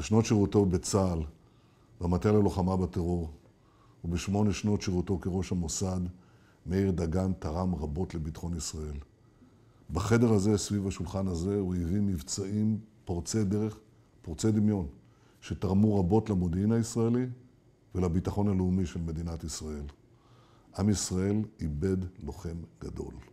בשנות שירותו בצה"ל, במטה ללוחמה בטרור, ובשמונה שנות שירותו כראש המוסד, מאיר דגן תרם רבות לביטחון ישראל. בחדר הזה, סביב השולחן הזה, הוא הביא מבצעים פורצי דרך, פורצי דמיון, שתרמו רבות למודיעין הישראלי ולביטחון הלאומי של מדינת ישראל. עם ישראל איבד לוחם גדול.